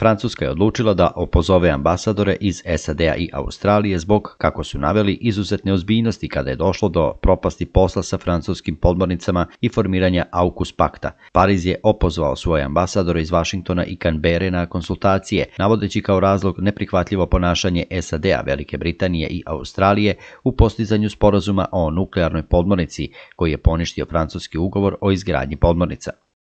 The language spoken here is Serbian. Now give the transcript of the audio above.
Francuska je odlučila da opozove ambasadore iz SAD-a i Australije zbog, kako su naveli, izuzetne ozbiljnosti kada je došlo do propasti posla sa francuskim podmornicama i formiranja AUKUS pakta. Pariz je opozvao svoje ambasadore iz Vašingtona i Kanbere na konsultacije, navodeći kao razlog neprihvatljivo ponašanje SAD-a, Velike Britanije i Australije u postizanju sporazuma o nuklearnoj podmornici koji je poništio francuski ugovor o izgradnji podmornica.